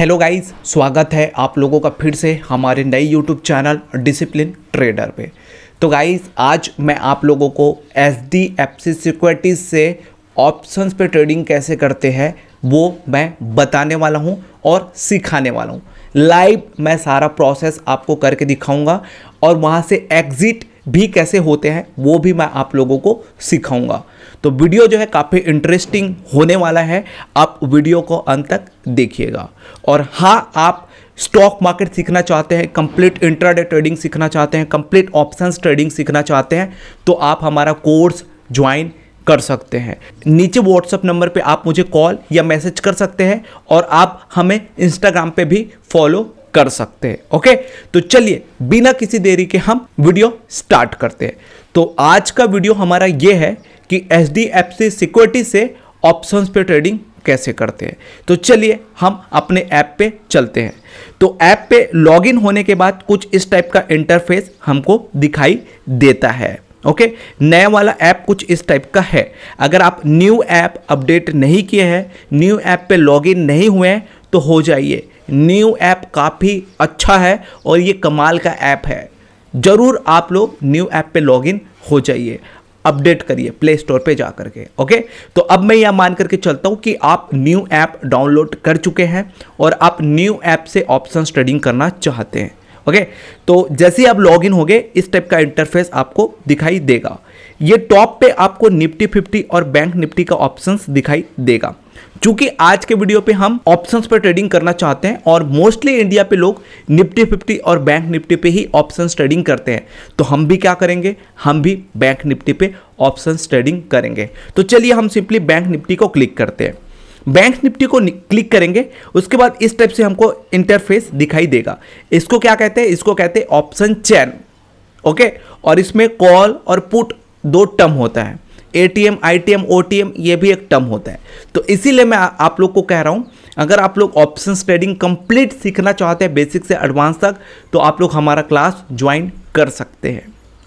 Hello guys स्वागत है आप लोगों का फिर से हमारे नए यूट्यूब चैनल डिसिप्लिन ट्रेडर पे तो गाइस आज मैं आप लोगों को S D F C securities से ऑप्शंस पे ट्रेडिंग कैसे करते हैं वो मैं बताने वाला हूँ और सिखाने वाला हूँ लाइव मैं सारा प्रोसेस आपको करके दिखाऊंगा और वहाँ से एग्ज़िट भी कैसे होते हैं वो भी मैं आप लोगों को सिखाऊंगा तो वीडियो जो है काफ़ी इंटरेस्टिंग होने वाला है आप वीडियो को अंत तक देखिएगा और हाँ आप स्टॉक मार्केट सीखना चाहते हैं कंप्लीट इंट्राडे ट्रेडिंग सीखना चाहते हैं कंप्लीट ऑप्शंस ट्रेडिंग सीखना चाहते हैं तो आप हमारा कोर्स ज्वाइन कर सकते हैं नीचे व्हाट्सएप नंबर पे आप मुझे कॉल या मैसेज कर सकते हैं और आप हमें इंस्टाग्राम पे भी फॉलो कर सकते हैं ओके तो चलिए बिना किसी देरी के हम वीडियो स्टार्ट करते हैं तो आज का वीडियो हमारा ये है कि H D F C security से ऑप्शंस पे ट्रेडिंग कैसे करते हैं तो चलिए हम अपने ऐप पे चलते हैं तो ऐप पे लॉगिन होने के बाद कुछ इस टाइप का इंटरफेस हमको दिखाई देता है ओके okay? नया वाला ऐप कुछ इस टाइप का है अगर आप न्यू ऐप अपडेट नहीं किए हैं न्यू ऐप पे लॉगिन नहीं हुए हैं तो हो जाइए न्यू ऐप काफ़ी अच्छा है और ये कमाल का ऐप है ज़रूर आप लोग न्यू ऐप पे लॉगिन हो जाइए अपडेट करिए प्ले स्टोर पे जा करके ओके तो अब मैं यह मान करके चलता हूँ कि आप न्यू ऐप डाउनलोड कर चुके हैं और आप न्यू ऐप से ऑप्शन स्टडिंग करना चाहते हैं ओके तो जैसे ही आप लॉग इन हो गए इस टाइप का इंटरफेस आपको दिखाई देगा ये टॉप पे आपको निफ्टी फिफ्टी और बैंक निफ्टी का ऑप्शंस दिखाई देगा चूंकि आज के वीडियो पे हम ऑप्शंस पर ट्रेडिंग करना चाहते हैं और मोस्टली इंडिया पे लोग निफ्टी फिफ्टी और बैंक निफ्टी पे ही ऑप्शन ट्रेडिंग करते हैं तो हम भी क्या करेंगे हम भी बैंक निफ्टी पे ऑप्शन ट्रेडिंग करेंगे तो चलिए हम सिंपली बैंक निफ्टी को क्लिक करते हैं बैंक निफ्टी को क्लिक करेंगे उसके बाद इस टाइप से हमको इंटरफेस दिखाई देगा इसको क्या कहते हैं इसको कहते हैं ऑप्शन चैन ओके और इसमें कॉल और पुट दो टर्म होता है A T M I T M O T M ये भी एक टर्म होता है तो इसीलिए मैं आप लोग को कह रहा हूँ अगर आप लोग ऑप्शन ट्रेडिंग कंप्लीट सीखना चाहते हैं बेसिक से एडवांस तक तो आप लोग हमारा क्लास ज्वाइन कर सकते हैं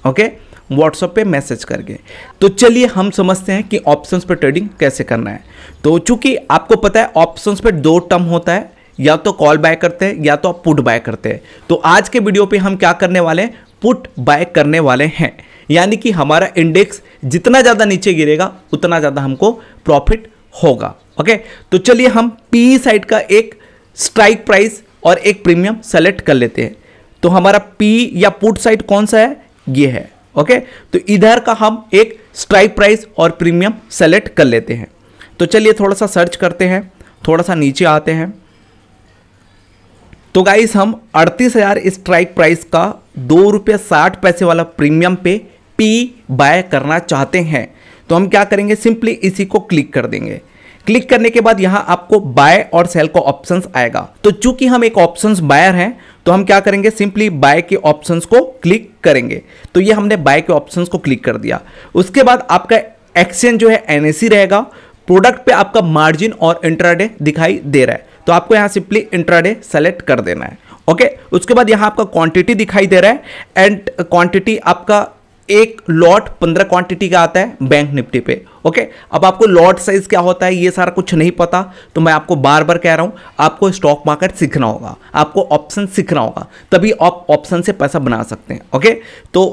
ओके व्हाट्सएप पे मैसेज करके तो चलिए हम समझते हैं कि ऑप्शंस पे ट्रेडिंग कैसे करना है तो चूंकि आपको पता है ऑप्शंस पे दो टर्म होता है या तो कॉल बाय करते हैं या तो आप पुट बाय करते हैं तो आज के वीडियो पे हम क्या करने वाले हैं पुट बाय करने वाले हैं यानी कि हमारा इंडेक्स जितना ज़्यादा नीचे गिरेगा उतना ज़्यादा हमको प्रॉफिट होगा ओके तो चलिए हम पी साइड का एक स्ट्राइक प्राइस और एक प्रीमियम सेलेक्ट कर लेते हैं तो हमारा पी या पुट साइड कौन सा है ये है ओके तो इधर का हम एक स्ट्राइक प्राइस और प्रीमियम सेलेक्ट कर लेते हैं तो चलिए थोड़ा सा सर्च करते हैं थोड़ा सा नीचे आते हैं तो गाइस हम अड़तीस हज़ार स्ट्राइक प्राइस का दो रुपये साठ पैसे वाला प्रीमियम पे पी बाय करना चाहते हैं तो हम क्या करेंगे सिंपली इसी को क्लिक कर देंगे क्लिक करने के बाद यहां आपको बाय और सेल का ऑप्शन आएगा तो चूंकि हम एक ऑप्शन बायर हैं तो हम क्या करेंगे सिंपली बाय के ऑप्शन को क्लिक करेंगे तो ये हमने बाय के ऑप्शन को क्लिक कर दिया उसके बाद आपका एक्सचेंज जो है एन रहेगा प्रोडक्ट पे आपका मार्जिन और इंट्राडे दिखाई दे रहा है तो आपको यहाँ सिंपली इंट्राडे सेलेक्ट कर देना है ओके उसके बाद यहाँ आपका क्वांटिटी दिखाई दे रहा है एंड क्वांटिटी आपका एक लॉट पंद्रह क्वांटिटी का आता है बैंक निफ्टी पे ओके अब आपको लॉट साइज क्या होता है ये सारा कुछ नहीं पता तो मैं आपको बार बार कह रहा हूं आपको स्टॉक मार्केट सीखना होगा आपको ऑप्शन सीखना होगा तभी आप ऑप्शन से पैसा बना सकते हैं ओके तो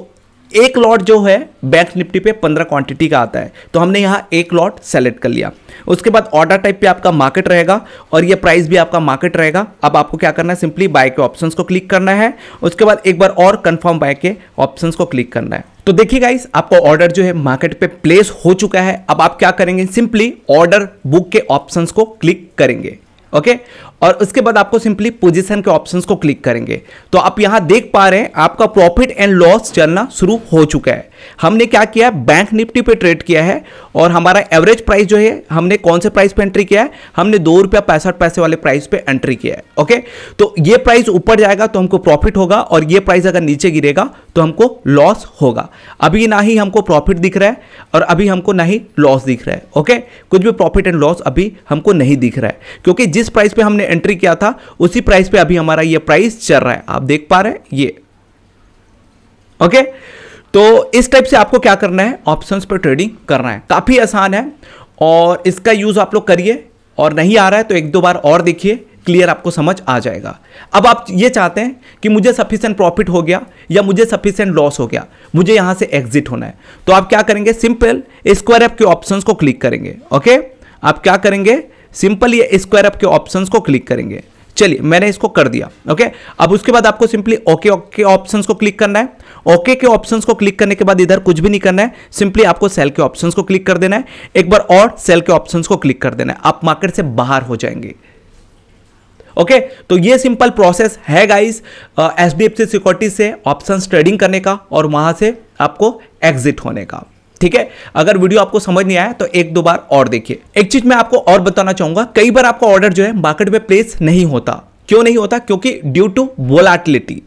एक लॉट जो है बैंक निफ्टी पे पंद्रह क्वांटिटी का आता है तो हमने यहाँ एक लॉट सेलेक्ट कर लिया उसके बाद ऑर्डर टाइप पे आपका मार्केट रहेगा और ये प्राइस भी आपका मार्केट रहेगा अब आपको क्या करना है सिंपली बाय के ऑप्शंस को क्लिक करना है उसके बाद एक बार और कंफर्म बाय के ऑप्शंस को क्लिक करना है तो देखिए गाइस आपका ऑर्डर जो है मार्केट पे प्लेस हो चुका है अब आप क्या करेंगे सिंपली ऑर्डर बुक के ऑप्शन को क्लिक करेंगे ओके okay? और उसके बाद आपको सिंपली पोजीशन के ऑप्शंस को क्लिक करेंगे तो आप यहां देख पा रहे हैं आपका प्रॉफिट एंड लॉस चलना शुरू हो चुका है हमने क्या किया है बैंक निफ्टी पे ट्रेड किया है और हमारा एवरेज प्राइस जो है हमने कौन से प्राइस पे एंट्री किया है हमने दो रुपया पैंसठ पैसे वाले प्राइस पे एंट्री किया है ओके तो ये प्राइस ऊपर जाएगा तो हमको प्रॉफिट होगा और ये प्राइस अगर नीचे गिरेगा तो हमको लॉस होगा अभी ना ही हमको प्रॉफिट दिख रहा है और अभी हमको ना ही लॉस दिख रहा है ओके कुछ भी प्रॉफिट एंड लॉस अभी हमको नहीं दिख रहा है क्योंकि जिस प्राइस पर हमने एंट्री किया था उसी प्राइस पे अभी हमारा ये प्राइस चल रहा है आप देख पा रहे हैं ये ओके तो इस टाइप से आपको क्या करना है ऑप्शंस पर ट्रेडिंग करना है काफ़ी आसान है और इसका यूज़ आप लोग करिए और नहीं आ रहा है तो एक दो बार और देखिए क्लियर आपको समझ आ जाएगा अब आप ये चाहते हैं कि मुझे सफिशियंट प्रॉफिट हो गया या मुझे सफिशियंट लॉस हो गया मुझे यहां से एग्जिट होना है तो आप क्या करेंगे सिंपल स्क्वायर एप के ऑप्शंस को क्लिक करेंगे ओके आप क्या करेंगे सिंपल ये स्क्वायर अप के ऑप्शंस को क्लिक करेंगे चलिए मैंने इसको कर दिया ओके अब उसके बाद आपको सिंपली ओके ओके ऑप्शंस को क्लिक करना है ओके के ऑप्शंस को क्लिक करने के बाद इधर कुछ भी नहीं करना है सिंपली आपको सेल के ऑप्शंस को क्लिक कर देना है एक बार और सेल के ऑप्शंस को क्लिक कर देना है आप मार्केट से बाहर हो जाएंगे ओके okay, तो ये सिंपल प्रोसेस है guys H D F security से ऑप्शन ट्रेडिंग करने का और वहां से आपको एग्जिट होने का ठीक है अगर वीडियो आपको समझ नहीं आया तो एक दो बार और देखिए एक चीज मैं आपको और बताना चाहूंगा कई बार आपका ऑर्डर जो है मार्केट में प्लेस नहीं होता क्यों नहीं होता क्योंकि ड्यू टू वोलाटिलिटी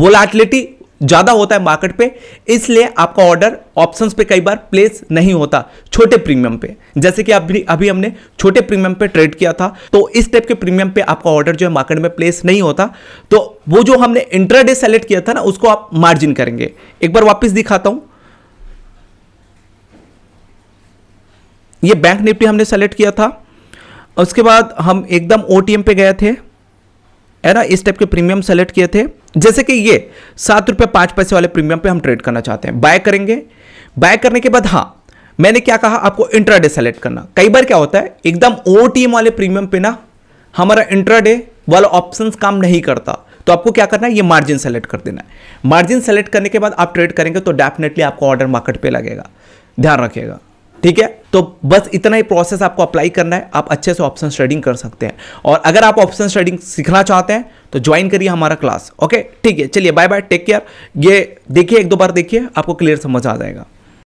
वोलाटिलिटी ज़्यादा होता है मार्केट पे इसलिए आपका ऑर्डर ऑप्शंस पे कई बार प्लेस नहीं होता छोटे प्रीमियम पे जैसे कि अभी अभी हमने छोटे प्रीमियम पे ट्रेड किया था तो इस टाइप के प्रीमियम पे आपका ऑर्डर जो है मार्केट में प्लेस नहीं होता तो वो जो हमने इंटरडे सेलेक्ट किया था ना उसको आप मार्जिन करेंगे एक बार वापस दिखाता हूं ये बैंक निफ्टी हमने सेलेक्ट किया था उसके बाद हम एकदम ओ पे गए थे है ना इस टाइप के प्रीमियम सेलेक्ट किए थे जैसे कि ये सात रुपये पाँच पैसे वाले प्रीमियम पे हम ट्रेड करना चाहते हैं बाय करेंगे बाय करने के बाद हाँ मैंने क्या कहा आपको इंट्राडे सेलेक्ट करना कई बार क्या होता है एकदम ओ वाले प्रीमियम पे ना हमारा इंट्राडे वाला ऑप्शन काम नहीं करता तो आपको क्या करना है ये मार्जिन सेलेक्ट कर देना है मार्जिन सेलेक्ट करने के बाद आप ट्रेड करेंगे तो डेफिनेटली आपको ऑर्डर मार्केट पर लगेगा ध्यान रखिएगा ठीक है तो बस इतना ही प्रोसेस आपको अप्लाई करना है आप अच्छे से ऑप्शन स्टडिंग कर सकते हैं और अगर आप ऑप्शन स्टडिंग सीखना चाहते हैं तो ज्वाइन करिए हमारा क्लास ओके ठीक है चलिए बाय बाय टेक केयर ये देखिए एक दो बार देखिए आपको क्लियर समझ आ जाएगा